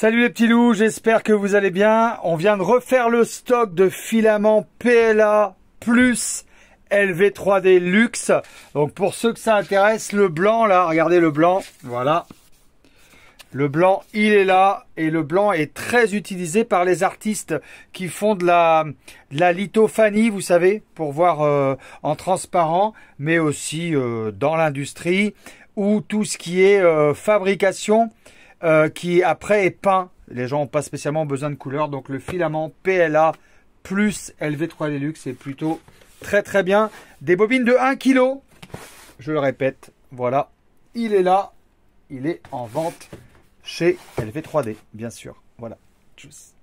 Salut les petits loups, j'espère que vous allez bien. On vient de refaire le stock de filaments PLA plus LV3D Luxe. Donc pour ceux que ça intéresse, le blanc là, regardez le blanc, voilà. Le blanc, il est là et le blanc est très utilisé par les artistes qui font de la, lithophanie, vous savez, pour voir euh, en transparent, mais aussi euh, dans l'industrie ou tout ce qui est euh, fabrication euh, qui après est peint. Les gens n'ont pas spécialement besoin de couleurs, donc le filament PLA plus LV3 Luxe est plutôt très très bien. Des bobines de 1 kg, je le répète, voilà, il est là, il est en vente chez LV3D, bien sûr. Voilà, tchuss.